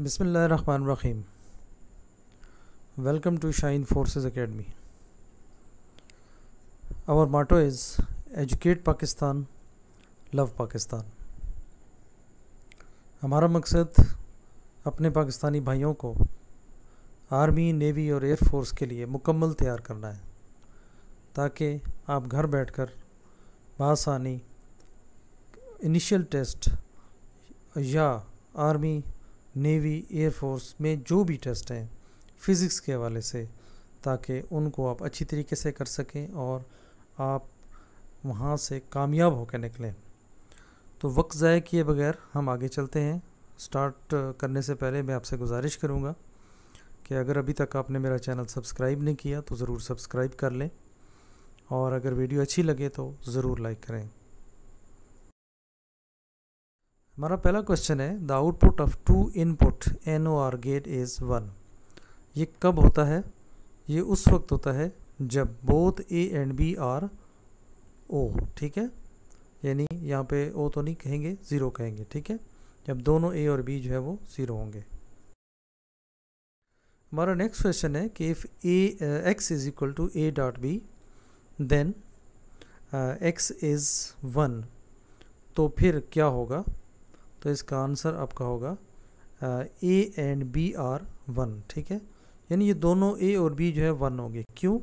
Rahim welcome to Shine Forces Academy our motto is educate Pakistan love Pakistan हमारा मकसद अपने पाकिस्तानी भाइयों को आर्मी नेवी और एयर फोर्स के लिए मुकम्मल तैयार करना है ताकि आप घर बैठकर बासानी इनिशियल टेस्ट या आर्मी नेवी एयरफोर्स में जो भी टेस्ट हैं फिज़िक्स के हवाले से ताकि उनको आप अच्छी तरीके से कर सकें और आप वहाँ से कामयाब होकर निकलें तो वक्त ज़ाय किए बगैर हम आगे चलते हैं स्टार्ट करने से पहले मैं आपसे गुजारिश करूँगा कि अगर अभी तक आपने मेरा चैनल सब्सक्राइब नहीं किया तो ज़रूर सब्सक्राइब कर लें और अगर वीडियो अच्छी लगे तो ज़रूर लाइक करें हमारा पहला क्वेश्चन है the output of two input N O R gate is one ये कब होता है ये उस वक्त होता है जब both A and B are O ठीक है यानी यहाँ पे ओ तो नहीं कहेंगे ज़ीरो कहेंगे ठीक है जब दोनों ए और बी जो है वो ज़ीरो होंगे हमारा नेक्स्ट क्वेश्चन है कि if A X is equal to A dot B then X is one तो फिर क्या होगा तो इसका आंसर आपका होगा A and B are one ठीक है यानी ये दोनों ए और बी जो है वन होंगे क्यों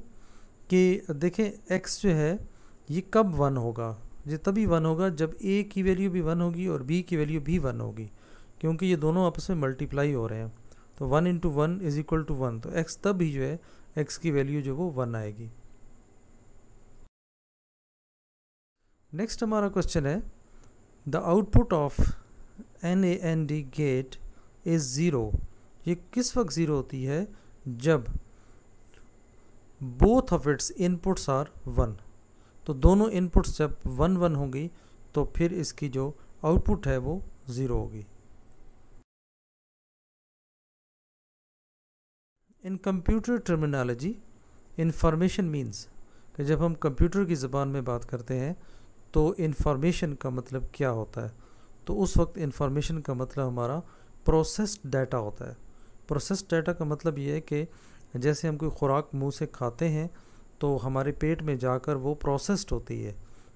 कि देखें एक्स जो है ये कब वन होगा ये तभी वन होगा जब ए की वैल्यू भी वन होगी और बी की वैल्यू भी वन होगी क्योंकि ये दोनों आपस में मल्टीप्लाई हो रहे हैं तो one into one is equal to one तो एक्स तब ही जो है एक्स की वैल्यू जो वो वन आएगी नेक्स्ट हमारा क्वेश्चन है the output of N A N D gate is zero ये किस वक्त ज़ीरो होती है जब both of its inputs are one तो दोनों इनपुट्स जब वन वन होंगी तो फिर इसकी जो आउटपुट है वो ज़ीरो होगी in computer terminology information means कि जब हम कंप्यूटर की ज़बान में बात करते हैं तो इन्फॉर्मेशन का मतलब क्या होता है तो उस वक्त इन्फॉर्मेशन का मतलब हमारा प्रोसेस्ड डाटा होता है प्रोसेस्ड डाटा का मतलब ये है कि जैसे हम कोई ख़ुराक मुंह से खाते हैं तो हमारे पेट में जाकर वो प्रोसेस्ड होती है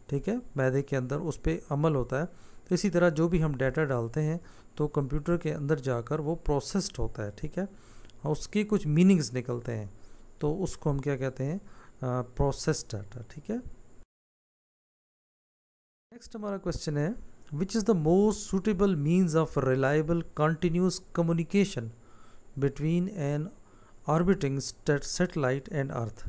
ठीक है मैदे के अंदर उस पर अमल होता है तो इसी तरह जो भी हम डाटा डालते हैं तो कंप्यूटर के अंदर जाकर वो प्रोसेस्ड होता है ठीक है उसकी कुछ मीनिंग्स निकलते हैं तो उसको हम क्या कहते हैं प्रोसेस डाटा ठीक है नेक्स्ट हमारा क्वेश्चन है which is the most suitable means of reliable continuous communication between an orbiting satellite and earth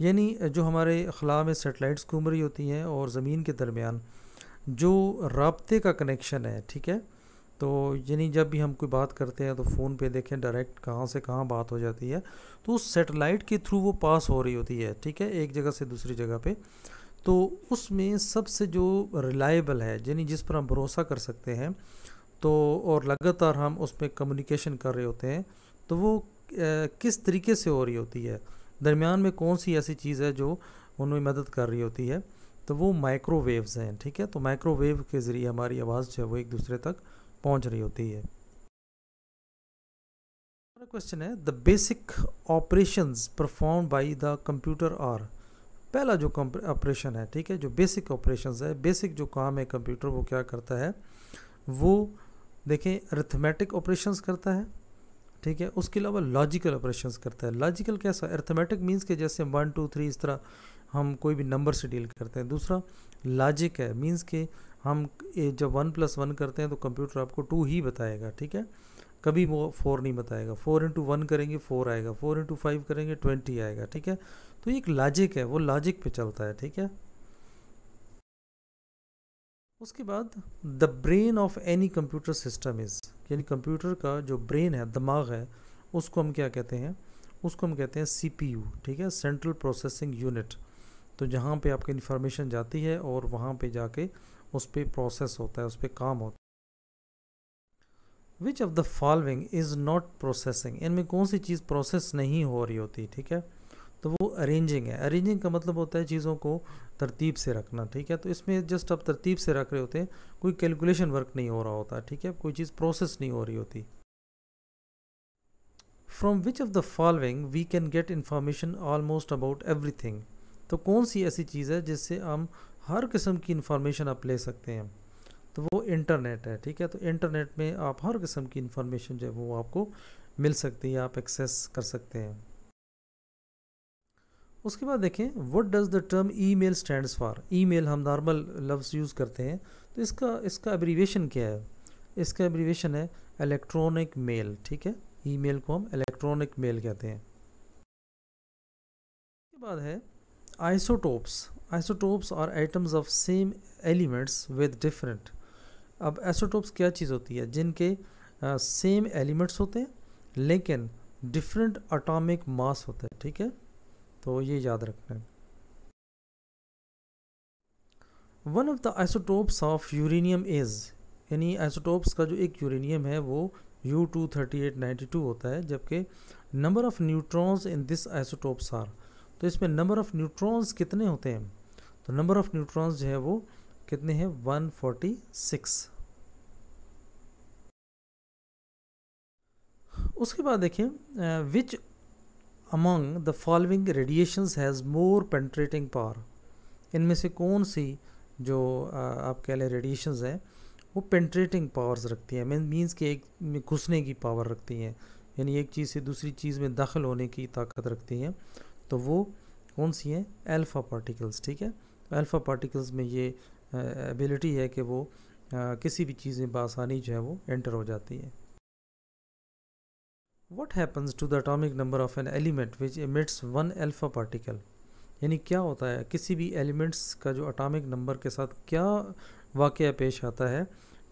यानी जो हमारे अखला में सेटेलाइट्स घूम रही होती हैं और ज़मीन के दरमियान जो रबते का कनेक्शन है ठीक है तो यानी जब भी हम कोई बात करते हैं तो फ़ोन पे देखें डायरेक्ट कहाँ से कहाँ बात हो जाती है तो उस सेटेलाइट के थ्रू वो पास हो रही होती है ठीक है एक जगह से दूसरी जगह पे तो उसमें सबसे जो रिलायबल है यानी जिस पर हम भरोसा कर सकते हैं तो और लगातार हम उसमें कम्युनिकेशन कर रहे होते हैं तो वो किस तरीके से हो रही होती है दरमियान में कौन सी ऐसी चीज़ है जो उनमें मदद कर रही होती है तो वो माइक्रोवेव्स हैं ठीक है तो माइक्रोवेव के ज़रिए हमारी आवाज़ जो है वो एक दूसरे तक पहुंच रही होती है क्वेश्चन है the basic operations perform by the computer are पहला जो ऑपरेशन है ठीक है जो बेसिक ऑपरेशन है बेसिक जो काम है कंप्यूटर वो क्या करता है वो देखें अर्थमेटिक ऑपरेशंस करता है ठीक है उसके अलावा लॉजिकल ऑपरेशंस करता है लॉजिकल कैसा अर्थमेटिक मीन्स के जैसे वन टू थ्री इस तरह हम कोई भी नंबर से डील करते हैं दूसरा लॉजिक है मीन्स के हम जब वन प्लस वन करते हैं तो कंप्यूटर आपको टू ही बताएगा ठीक है कभी वो फोर नहीं बताएगा फोर इंटू वन करेंगे फोर आएगा फोर इंटू फाइव करेंगे ट्वेंटी आएगा ठीक है तो एक लॉजिक है वो लॉजिक पे चलता है ठीक है उसके बाद the brain of any computer system is यानी कंप्यूटर का जो ब्रेन है दिमाग है उसको हम क्या कहते हैं उसको हम कहते हैं सी ठीक है सेंट्रल प्रोसेसिंग यूनिट तो जहाँ पे आपकी इन्फॉर्मेशन जाती है और वहाँ पे जाके उस पर प्रोसेस होता है उस पर काम होता है which of the following is not processing इनमें कौन सी चीज़ प्रोसेस नहीं हो रही होती ठीक है तो वो अरेंजिंग है अरेंजिंग का मतलब होता है चीज़ों को तरतीब से रखना ठीक है तो इसमें जस्ट आप तरतीब से रख रहे होते हैं कोई कैलकुलेशन वर्क नहीं हो रहा होता ठीक है कोई चीज़ प्रोसेस नहीं हो रही होती from which of the following we can get information almost about thing तो कौन सी ऐसी चीज़ है जिससे हम हर किस्म की इन्फॉर्मेशन आप ले सकते हैं तो वो इंटरनेट है ठीक है तो इंटरनेट में आप हर किस्म की इंफॉर्मेशन जो है वो आपको मिल सकती है आप एक्सेस कर सकते हैं उसके बाद देखें what does the term email stand for email हम नॉर्मल लफ्ज़ यूज़ करते हैं तो इसका इसका एब्रीवेशन क्या है इसका एब्रीवेशन है इलेक्ट्रॉनिक मेल ठीक है ई मेल को हम इलेक्ट्रॉनिक मेल कहते हैं उसके बाद है isotopes isotopes are items of same elements with different अब एसोटोप्स क्या चीज़ होती है जिनके सेम एलिमेंट्स होते हैं लेकिन डिफरेंट अटामिक मास होता है ठीक है तो ये याद रखना है one of the isotopes of uranium is यानी एसोटोप्स का जो एक यूरेनियम है वो U two thirty eight ninety two होता है जबकि number of neutrons in this isotopes are तो इसमें नंबर ऑफ़ न्यूट्रॉन्स कितने होते हैं तो नंबर ऑफ़ न्यूट्रॉन्स जो है वो कितने हैं 146 उसके बाद देखें which among the following radiations has more penetrating power इनमें से कौन सी जो आप कह लें रेडिएशंस हैं वो पेंट्रेटिंग पावर्स रखती हैं मीन मीन्स कि एक में घुसने की पावर रखती हैं यानी एक चीज़ से दूसरी चीज़ में दाखिल होने की ताकत रखती हैं तो वो कौन सी हैं अल्फ़ा पार्टिकल्स ठीक है अल्फ़ा पार्टिकल्स में ये एबिलिटी है कि वो किसी भी चीज़ में बसानी जो है वो एंटर हो जाती है what happens to the atomic number of an element which emits one alpha particle यानी क्या होता है किसी भी एलिमेंट्स का जो अटामिक नंबर के साथ क्या वाक़ पेश आता है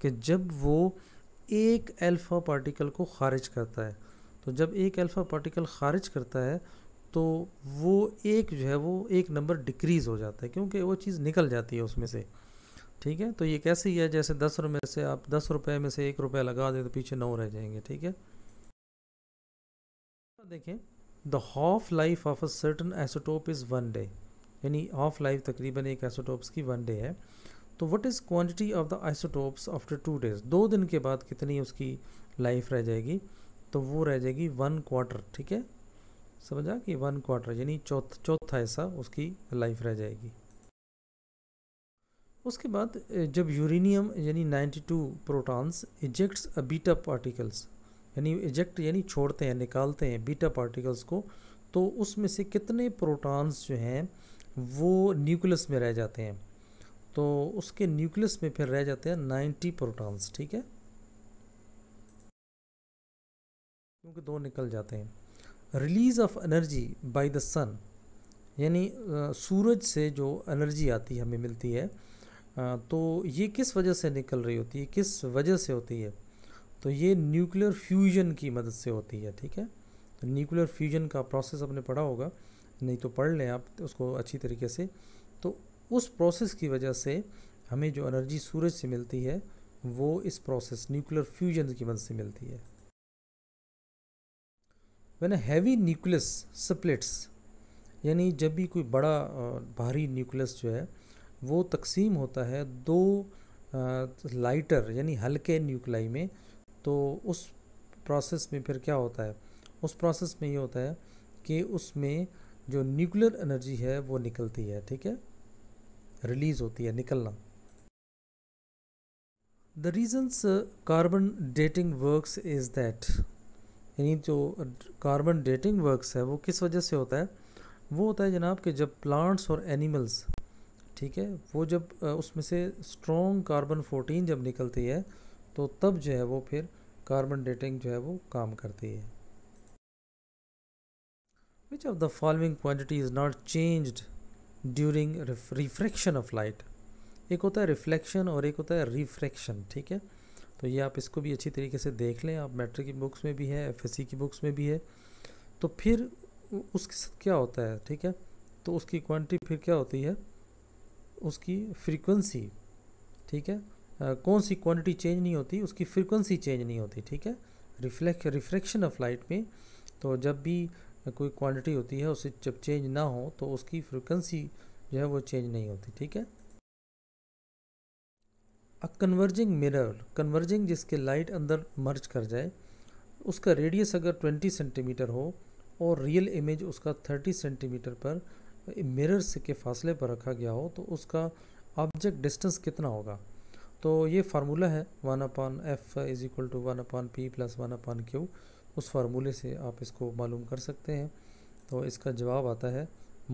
कि जब वो एक अल्फ़ा पार्टिकल को ख़ारिज करता है तो जब एक एल्फा पार्टिकल ख़ारिज करता है तो वो एक जो है वो एक नंबर डिक्रीज़ हो जाता है क्योंकि वो चीज़ निकल जाती है उसमें से ठीक है तो ये कैसे ही है जैसे दस रुपये से आप दस रुपये में से एक रुपया लगा दें तो पीछे नौ रह जाएंगे ठीक है देखें the half life of a certain isotope is one day यानी हाफ लाइफ तकरीबन एक एसोटोप्स की वन डे है तो what is quantity of the isotopes after two days दो दिन के बाद कितनी उसकी लाइफ रह जाएगी तो वो रह जाएगी वन क्वार्टर ठीक है समझा कि वन क्वार्टर यानी चौथा चौथा हिस्सा उसकी लाइफ रह जाएगी उसके बाद जब यूरेनियम यानी 92 protons ejects a beta particles यानी इजेक्ट यानी छोड़ते हैं निकालते हैं बीटा पार्टिकल्स को तो उसमें से कितने प्रोटॉन्स जो हैं वो न्यूक्लियस में रह जाते हैं तो उसके न्यूक्लियस में फिर रह जाते हैं 90 प्रोटॉन्स ठीक है क्योंकि दो निकल जाते हैं release of energy by the sun यानी सूरज से जो एनर्जी आती है हमें मिलती है तो ये किस वजह से निकल रही होती है किस वजह से होती है तो ये न्यूक्लियर फ्यूजन की मदद से होती है ठीक है तो न्यूक्लियर फ्यूजन का प्रोसेस आपने पढ़ा होगा नहीं तो पढ़ लें आप उसको अच्छी तरीके से तो उस प्रोसेस की वजह से हमें जो एनर्जी सूरज से मिलती है वो इस प्रोसेस न्यूक्लियर फ्यूजन की मदद से मिलती है वैन हैवी न्यूक्लियस स्प्लिट्स यानी जब भी कोई बड़ा भारी न्यूक्लियस जो है वो तकसीम होता है दो लाइटर यानी हल्के न्यूक्लाई में तो उस प्रोसेस में फिर क्या होता है उस प्रोसेस में ये होता है कि उसमें जो न्यूक्लियर एनर्जी है वो निकलती है ठीक है रिलीज होती है निकलना the reasons carbon dating works is that यानी जो कार्बन डेटिंग वर्क्स है वो किस वजह से होता है वो होता है जनाब कि जब प्लांट्स और एनिमल्स ठीक है वो जब उसमें से स्ट्रॉन्ग कार्बन फोर्टीन जब निकलती है तो तब जो है वो फिर कार्बन डेटिंग जो है वो काम करती है which of the following quantity is not changed during refraction of light एक होता है रिफ्लेक्शन और एक होता है रिफ्रैक्शन ठीक है तो ये आप इसको भी अच्छी तरीके से देख लें आप मैट्रिक की बुक्स में भी है एफ की बुक्स में भी है तो फिर उसके साथ क्या होता है ठीक है तो उसकी क्वांटिटी फिर क्या होती है उसकी फ्रीक्वेंसी ठीक है कौन सी क्वांटिटी चेंज नहीं होती उसकी फ्रीक्वेंसी चेंज नहीं होती ठीक है रिफ्लेक्ट रिफ्रैक्शन ऑफ लाइट में तो जब भी कोई क्वांटिटी होती है उसे जब चेंज ना हो तो उसकी फ्रीक्वेंसी जो है वो चेंज नहीं होती ठीक है अ कन्वर्जिंग मिरर कन्वर्जिंग जिसके लाइट अंदर मर्ज कर जाए उसका रेडियस अगर 20 सेंटीमीटर हो और रियल इमेज उसका 30 सेंटीमीटर पर मिरर्स के फासले पर रखा गया हो तो उसका ऑब्जेक्ट डिस्टेंस कितना होगा तो ये फार्मूला है one upon F is equal to one upon P plus one upon Q उस फार्मूले से आप इसको मालूम कर सकते हैं तो इसका जवाब आता है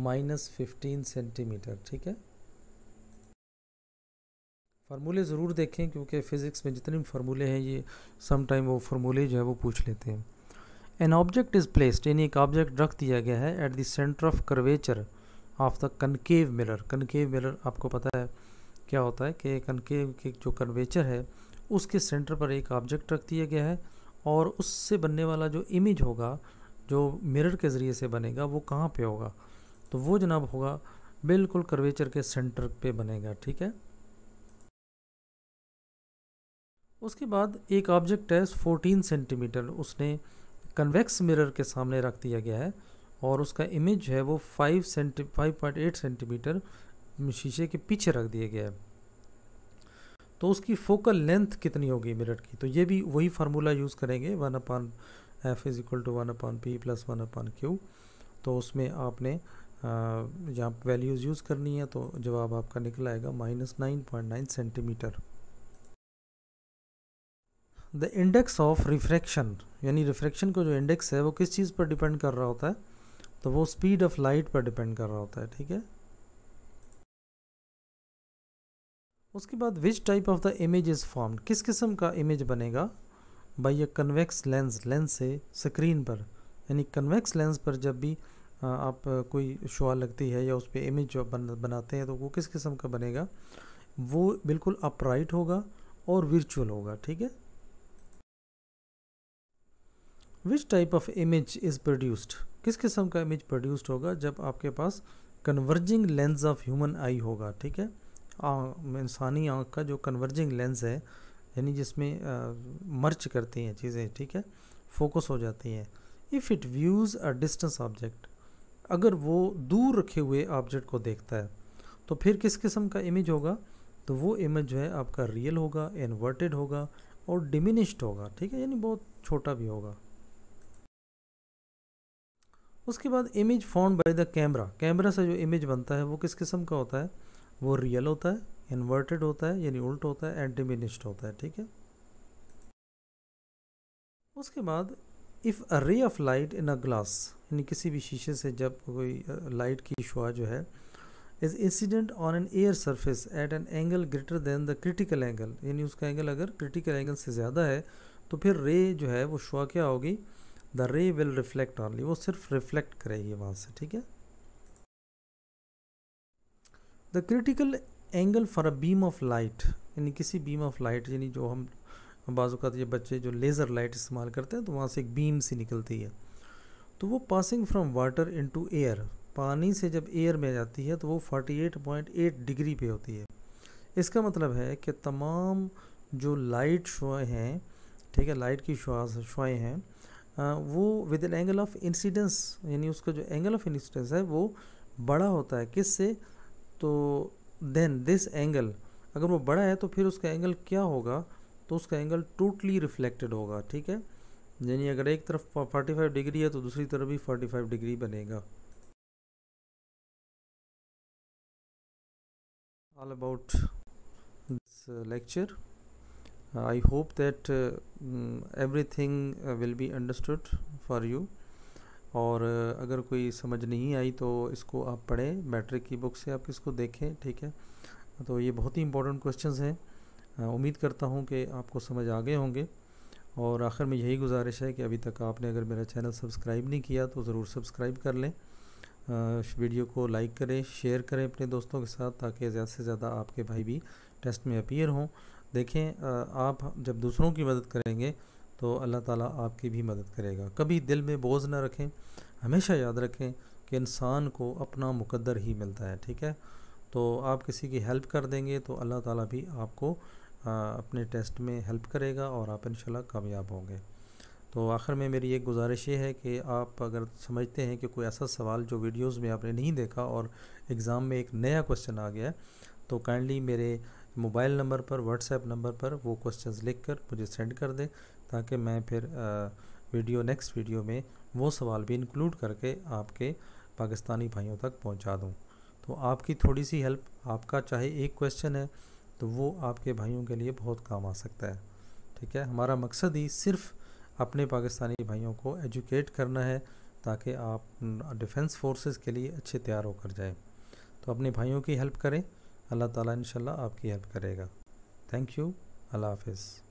माइनस फिफ्टीन सेंटीमीटर ठीक है फार्मूले ज़रूर देखें क्योंकि फ़िज़िक्स में जितने भी फार्मूले हैं ये सम टाइम वो फार्मूले जो है वो पूछ लेते हैं एन ऑब्जेक्ट इज़ प्लेस्ड यानी एक ऑब्जेक्ट रख दिया गया है at the centre of curvature of the concave mirror concave mirror आपको पता है क्या होता है कि कनकेव के जो कन्वेचर है उसके सेंटर पर एक ऑब्जेक्ट रख दिया गया है और उससे बनने वाला जो इमेज होगा जो मिरर के ज़रिए से बनेगा वो कहाँ पे होगा तो वो जनाब होगा बिल्कुल कर्वेचर के सेंटर पे बनेगा ठीक है उसके बाद एक ऑब्जेक्ट है 14 सेंटीमीटर उसने कन्वेक्स मिरर के सामने रख दिया गया है और उसका इमेज है वो five centi five point eight centimetre शीशे के पीछे रख दिया गया है तो उसकी फोकल लेंथ कितनी होगी मिरर की तो ये भी वही फार्मूला यूज़ करेंगे one upon F is equal to one upon P plus one upon Q तो उसमें आपने यहाँ वैल्यूज़ यूज़ करनी है तो जवाब आपका निकल आएगा minus nine point nine centimetre the index of refraction यानी रिफ्रैक्शन का जो इंडेक्स है वो किस चीज़ पर डिपेंड कर रहा होता है तो वो स्पीड ऑफ लाइट पर डिपेंड कर रहा होता है ठीक है उसके बाद which type of the image is form किस किस्म का इमेज बनेगा by a convex lens lens से स्क्रीन पर यानी कन्वेक्स लेंस पर जब भी आप कोई शुआ लगती है या उस पर इमेज जो बन, बनाते हैं तो वो किस किस्म का बनेगा वो बिल्कुल अपराइट होगा और वर्चुअल होगा ठीक है which type of image is produced किस किस्म का इमेज प्रोड्यूस्ड होगा जब आपके पास converging lens of human eye होगा ठीक है इंसानी आँख का जो कन्वर्जिंग लेंस है यानी जिसमें मर्च करती हैं चीज़ें ठीक है फोकस हो जाती हैं if it views a distance object अगर वो दूर रखे हुए ऑब्जेक्ट को देखता है तो फिर किस किस्म का इमेज होगा तो वो इमेज जो है आपका रियल होगा इन्वर्टेड होगा और डिमिनिश्ड होगा ठीक है यानी बहुत छोटा भी होगा उसके बाद image formed by the camera camera से जो इमेज बनता है वो किस किस्म का होता है वो रियल होता है इन्वर्टेड होता है यानी उल्ट होता है एंटीमिनिस्ट होता है ठीक है उसके बाद if a ray of light in a glass यानी किसी भी शीशे से जब कोई लाइट की शुआ जो है is incident on an air surface at an angle greater than the critical angle यानी उसका एंगल अगर क्रिटिकल एंगल से ज़्यादा है तो फिर रे जो है वो शुआ क्या होगी द रे विल रिफ्लेक्ट ऑनली वो सिर्फ रिफ्लेक्ट करेगी वहाँ से ठीक है the critical angle for a beam of light यानी किसी बीम ऑफ लाइट यानी जो हम बाजूकात ये बच्चे जो लेज़र लाइट इस्तेमाल करते हैं तो वहाँ से एक बीम सी निकलती है तो वो passing from water into air पानी से जब एयर में जाती है तो वो 48.8 डिग्री पे होती है इसका मतलब है कि तमाम जो लाइट शुआ हैं ठीक है लाइट की शुआ शुआ हैं हाँ, वो with an angle of incidence यानी उसका जो एंगल ऑफ इंसिडेंस है वो बड़ा होता है किससे तो देन दिस एंगल अगर वो बड़ा है तो फिर उसका एंगल क्या होगा तो उसका एंगल टोटली रिफ्लेक्टेड होगा ठीक है यानी अगर एक तरफ 45 डिग्री है तो दूसरी तरफ भी 45 डिग्री बनेगा all about this lecture I hope that uh, mm, everything uh, will be understood for you और uh, अगर कोई समझ नहीं आई तो इसको आप पढ़ें मैट्रिक की बुक से आप इसको देखें ठीक है तो ये बहुत ही इंपॉर्टेंट क्वेश्चंस हैं उम्मीद करता हूँ कि आपको समझ आ गए होंगे और आखिर में यही गुजारिश है कि अभी तक आपने अगर मेरा चैनल सब्सक्राइब नहीं किया तो ज़रूर सब्सक्राइब कर लें वीडियो को लाइक करें शेयर करें अपने दोस्तों के साथ ताकि ज़्यादा से ज़्यादा आपके भाई भी टेस्ट में अपियर हों देखें आप जब दूसरों की मदद करेंगे तो अल्लाह ताला आपकी भी मदद करेगा कभी दिल में बोझ ना रखें हमेशा याद रखें कि इंसान को अपना मुकद्दर ही मिलता है ठीक है तो आप किसी की हेल्प कर देंगे तो अल्लाह ताला भी आपको अपने टेस्ट में हेल्प करेगा और आप इन कामयाब होंगे तो आखिर में मेरी एक गुजारिश ये है कि आप अगर समझते हैं कि कोई ऐसा सवाल जो वीडियोस में आपने नहीं देखा और एग्ज़ाम में एक नया क्वेश्चन आ गया तो काइंडली मेरे मोबाइल नंबर पर व्हाट्सएप नंबर पर वो क्वेश्चंस लिखकर मुझे सेंड कर दें ताकि मैं फिर वीडियो नेक्स्ट वीडियो में वो सवाल भी इंक्लूड करके आपके पाकिस्तानी भाइयों तक पहुंचा दूं तो आपकी थोड़ी सी हेल्प आपका चाहे एक क्वेश्चन है तो वो आपके भाइयों के लिए बहुत काम आ सकता है ठीक है हमारा मकसद ही सिर्फ अपने पाकिस्तानी भाइयों को एजुकेट करना है ताकि आप डिफेंस फोर्सेस के लिए अच्छे तैयार होकर जाएं तो अपने भाइयों की हेल्प करें अल्लाह ताला इंशाल्लाह आपकी हेल्प करेगा थैंक यू अल्लाह हाफिज़